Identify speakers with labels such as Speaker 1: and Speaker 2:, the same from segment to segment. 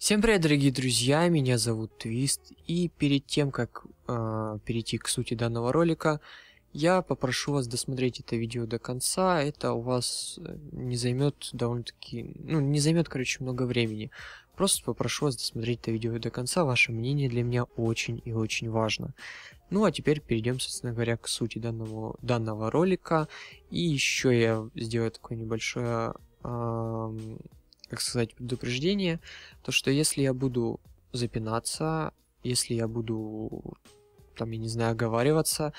Speaker 1: Всем привет, дорогие друзья, меня зовут Твист, и перед тем, как э, перейти к сути данного ролика, я попрошу вас досмотреть это видео до конца, это у вас э, не займет довольно-таки, ну, не займет, короче, много времени. Просто попрошу вас досмотреть это видео до конца, ваше мнение для меня очень и очень важно. Ну, а теперь перейдем, собственно говоря, к сути данного, данного ролика, и еще я сделаю такое небольшое... Э, как сказать, предупреждение, то что если я буду запинаться, если я буду, там, я не знаю, оговариваться,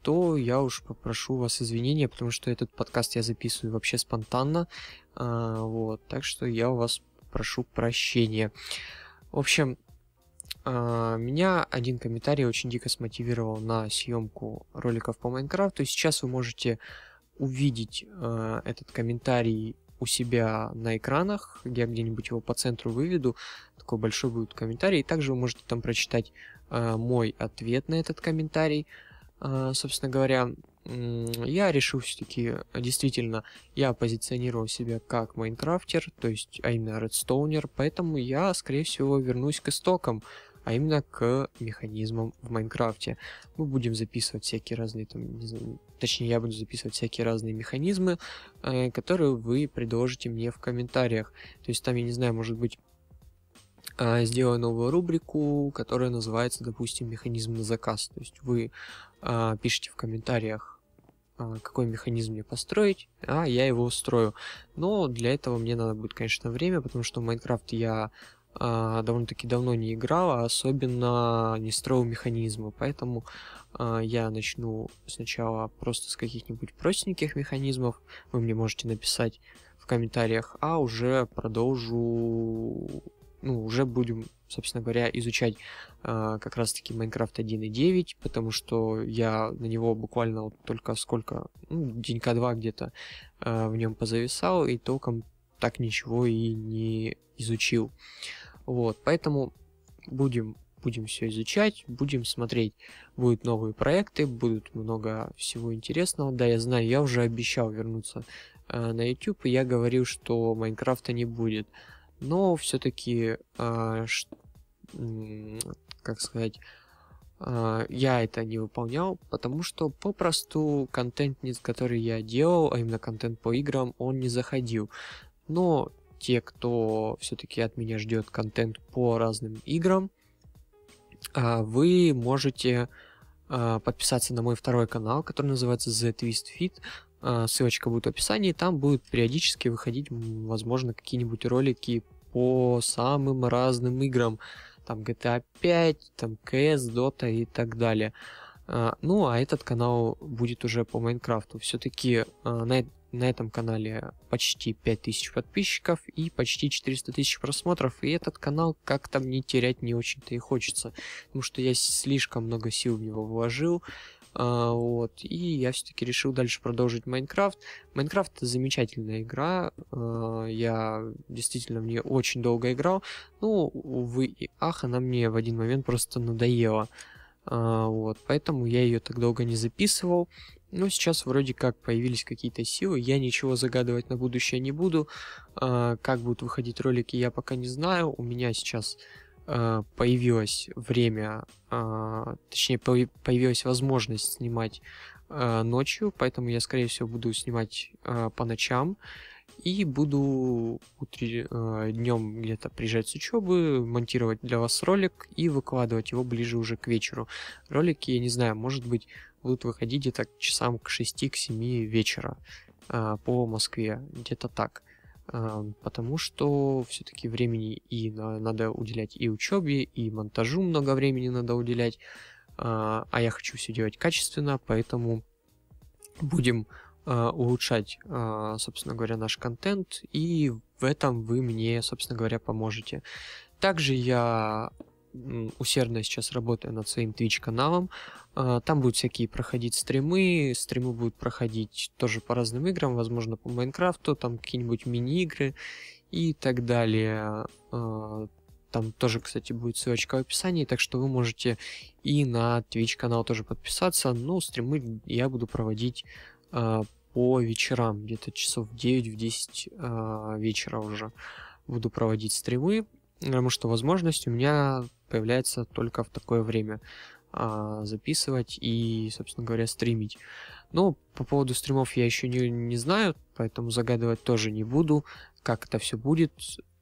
Speaker 1: то я уж попрошу вас извинения, потому что этот подкаст я записываю вообще спонтанно, а, вот, так что я у вас прошу прощения. В общем, а, меня один комментарий очень дико смотивировал на съемку роликов по Майнкрафту, и сейчас вы можете увидеть э, этот комментарий у себя на экранах, я где-нибудь его по центру выведу, такой большой будет комментарий, также вы можете там прочитать э, мой ответ на этот комментарий. Э, собственно говоря, я решил все-таки, действительно, я позиционировал себя как майнкрафтер, то есть, а именно редстоунер, поэтому я, скорее всего, вернусь к истокам, а именно к механизмам в Майнкрафте. Мы будем записывать всякие разные, там, не знаю, точнее я буду записывать всякие разные механизмы, э, которые вы предложите мне в комментариях. То есть там, я не знаю, может быть, э, сделаю новую рубрику, которая называется, допустим, механизм на заказ. То есть вы э, пишите в комментариях, э, какой механизм мне построить, а я его устрою. Но для этого мне надо будет, конечно, время, потому что в Майнкрафт я а, довольно-таки давно не играл, а особенно не строил механизмы. Поэтому а, я начну сначала просто с каких-нибудь простеньких механизмов. Вы мне можете написать в комментариях, а уже продолжу ну, уже будем, собственно говоря, изучать а, как раз-таки Minecraft 1.9, потому что я на него буквально вот только сколько, ну, денька два где-то в нем позависал, и толком так ничего и не изучил. Вот, поэтому будем, будем все изучать, будем смотреть. Будут новые проекты, будут много всего интересного. Да, я знаю, я уже обещал вернуться э, на YouTube, и я говорил, что Майнкрафта не будет. Но все-таки, э, ш... как сказать, э, я это не выполнял, потому что попросту контент, который я делал, а именно контент по играм, он не заходил но те, кто все-таки от меня ждет контент по разным играм, а, вы можете а, подписаться на мой второй канал, который называется The Twist Fit. А, ссылочка будет в описании. Там будут периодически выходить, возможно, какие-нибудь ролики по самым разным играм. Там GTA 5, там CS, Dota и так далее. Ну, а этот канал будет уже по Майнкрафту. Все-таки на на этом канале почти 5000 подписчиков и почти 400 тысяч просмотров. И этот канал как-то мне терять не очень-то и хочется, потому что я слишком много сил в него вложил. А, вот, и я все-таки решил дальше продолжить Майнкрафт. Майнкрафт это замечательная игра, а, я действительно в нее очень долго играл, ну, увы и ах, она мне в один момент просто надоела. А, вот, поэтому я ее так долго не записывал. Но ну, сейчас вроде как появились какие-то силы, я ничего загадывать на будущее не буду. А, как будут выходить ролики, я пока не знаю. У меня сейчас а, появилось время, а, точнее появилась возможность снимать ночью, поэтому я, скорее всего, буду снимать по ночам и буду утре, днем где-то приезжать с учебы, монтировать для вас ролик и выкладывать его ближе уже к вечеру. Ролики, я не знаю, может быть, будут выходить где-то к часам к 6-7 к вечера а, по Москве, где-то так. А, потому что все-таки времени и надо уделять и учебе, и монтажу много времени надо уделять. А, а я хочу все делать качественно, поэтому будем улучшать, собственно говоря, наш контент, и в этом вы мне, собственно говоря, поможете. Также я усердно сейчас работаю над своим Twitch-каналом. А, там будут всякие проходить стримы, стримы будут проходить тоже по разным играм, возможно, по Майнкрафту, там какие-нибудь мини-игры и так далее. А, там тоже, кстати, будет ссылочка в описании, так что вы можете и на Twitch-канал тоже подписаться. Но ну, стримы я буду проводить а, по вечерам, где-то часов в 9-10 вечера уже буду проводить стримы потому что возможность у меня появляется только в такое время а, записывать и, собственно говоря, стримить. Но ну, по поводу стримов я еще не, не знаю, поэтому загадывать тоже не буду. Как это все будет,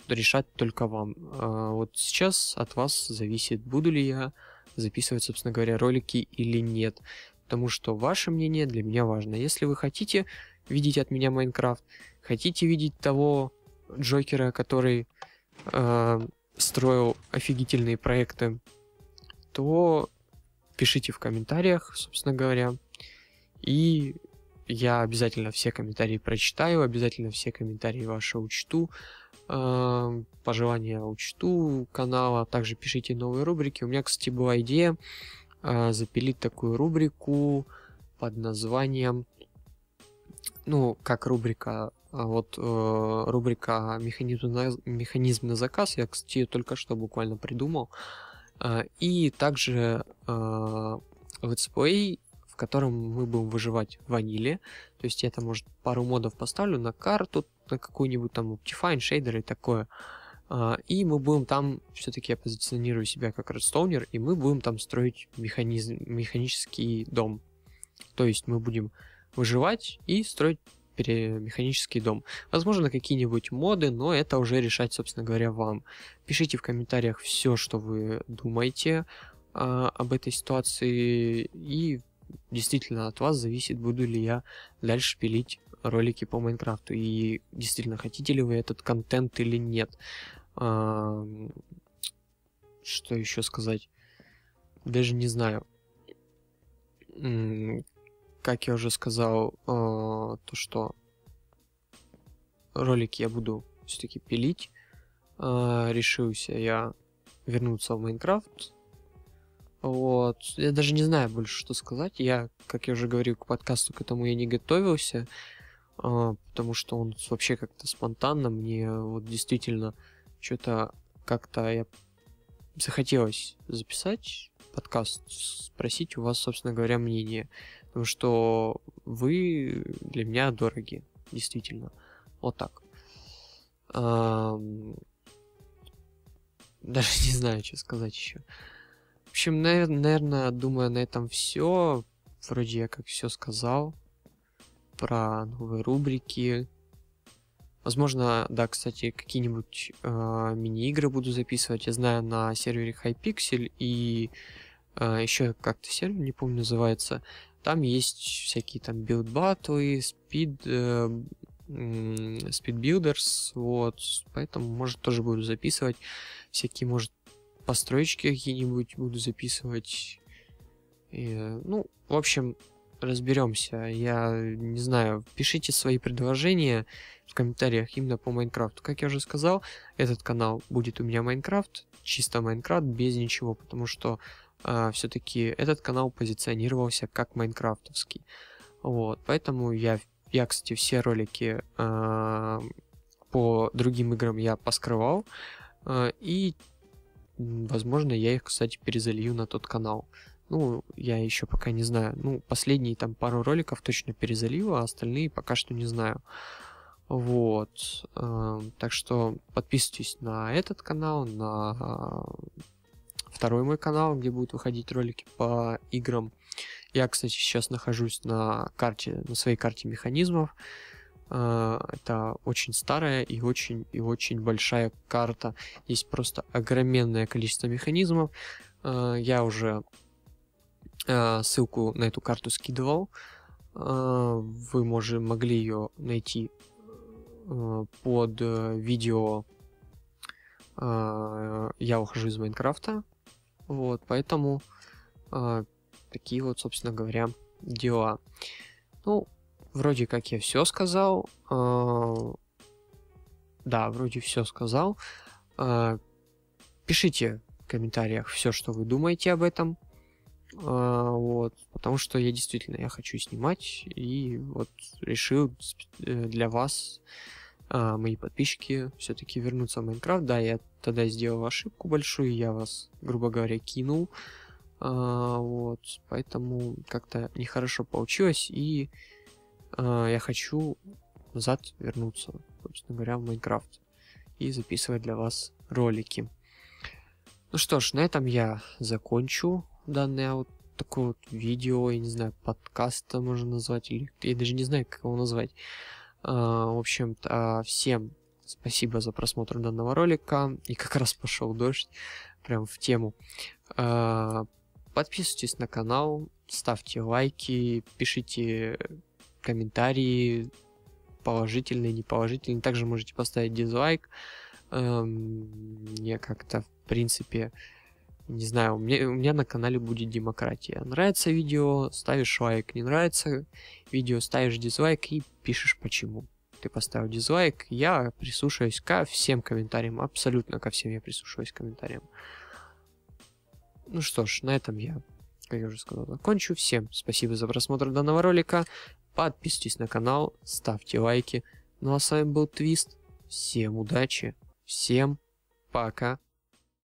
Speaker 1: решать только вам. А, вот сейчас от вас зависит, буду ли я записывать, собственно говоря, ролики или нет. Потому что ваше мнение для меня важно. Если вы хотите видеть от меня Майнкрафт, хотите видеть того Джокера, который а, строил офигительные проекты, то пишите в комментариях, собственно говоря. И я обязательно все комментарии прочитаю, обязательно все комментарии ваши учту, эм, пожелания учту канала, также пишите новые рубрики. У меня, кстати, была идея э, запилить такую рубрику под названием, ну, как рубрика а вот э, рубрика механизм на, механизм на заказ я, кстати, только что буквально придумал. Э, и также э, летсплей, в котором мы будем выживать в ваниле. То есть я там, может, пару модов поставлю на карту, на какую-нибудь там Optifine, шейдер и такое. Э, и мы будем там, все-таки я позиционирую себя как редстоунер, и мы будем там строить механизм, механический дом. То есть мы будем выживать и строить пере механический дом. Возможно, какие-нибудь моды, но это уже решать, собственно говоря, вам. Пишите в комментариях все, что вы думаете а, об этой ситуации, и действительно от вас зависит, буду ли я дальше пилить ролики по Майнкрафту, и действительно, хотите ли вы этот контент или нет. А, что еще сказать? Даже не знаю как я уже сказал, э, то, что ролик я буду все-таки пилить. Э, решился я вернуться в Майнкрафт. Вот. Я даже не знаю больше, что сказать. Я, как я уже говорил, к подкасту к этому я не готовился, э, потому что он вообще как-то спонтанно мне вот действительно что-то как-то я захотелось записать подкаст, спросить у вас, собственно говоря, мнение. Э, потому что вы для меня дороги, действительно. Вот так. Даже не знаю, что сказать еще. В общем, наверное, думаю, на этом все. Вроде я как все сказал про новые рубрики. Возможно, да, кстати, какие-нибудь э, мини-игры буду записывать. Я знаю на сервере Hypixel и э, а, еще как-то сервер, не помню, называется. Там есть всякие там билд-батлы, спид, эм, спидбилдерс, вот, поэтому, может, тоже буду записывать всякие, может, построечки какие-нибудь буду записывать. И, ну, в общем, разберемся. Я не знаю, пишите свои предложения в комментариях именно по Майнкрафту. Как я уже сказал, этот канал будет у меня Майнкрафт, чисто Майнкрафт, без ничего, потому что а, все-таки этот канал позиционировался как майнкрафтовский. Вот, поэтому я, я кстати, все ролики а, по другим играм я поскрывал, а, и, возможно, я их, кстати, перезалью на тот канал. Ну, я еще пока не знаю. Ну, последние там пару роликов точно перезалил, а остальные пока что не знаю. Вот. Так что подписывайтесь на этот канал, на второй мой канал, где будут выходить ролики по играм. Я, кстати, сейчас нахожусь на карте, на своей карте механизмов. А, это очень старая и очень и очень большая карта. Есть просто огроменное количество механизмов. А, я уже а, ссылку на эту карту скидывал. Вы можете, могли ее найти под э, видео «Я ухожу из Майнкрафта». Вот, поэтому э, такие вот, собственно говоря, дела. Ну, вроде как я все сказал. Э, да, вроде все сказал. Э, пишите в комментариях все, что вы думаете об этом. Э, вот, потому что я действительно я хочу снимать и вот решил э, для вас а, мои подписчики все-таки вернутся в Майнкрафт. Да, я тогда сделал ошибку большую, я вас, грубо говоря, кинул. А, вот, поэтому как-то нехорошо получилось, и а, я хочу назад вернуться, собственно говоря, в Майнкрафт и записывать для вас ролики. Ну что ж, на этом я закончу данное вот такое вот видео, я не знаю, подкаста можно назвать, или я даже не знаю, как его назвать. А, в общем-то, всем спасибо за просмотр данного ролика. И как раз пошел дождь, прям в тему. А, подписывайтесь на канал, ставьте лайки, пишите комментарии, положительные, неположительные. Также можете поставить дизлайк. Эм, я как-то, в принципе, не знаю, у меня, у меня на канале будет демократия. Нравится видео, ставишь лайк, не нравится видео, ставишь дизлайк и пишешь почему. Ты поставил дизлайк, я прислушаюсь ко всем комментариям, абсолютно ко всем я прислушиваюсь к комментариям. Ну что ж, на этом я, как я уже сказал, закончу. Всем спасибо за просмотр данного ролика. Подписывайтесь на канал, ставьте лайки. Ну а с вами был Твист. Всем удачи, всем пока.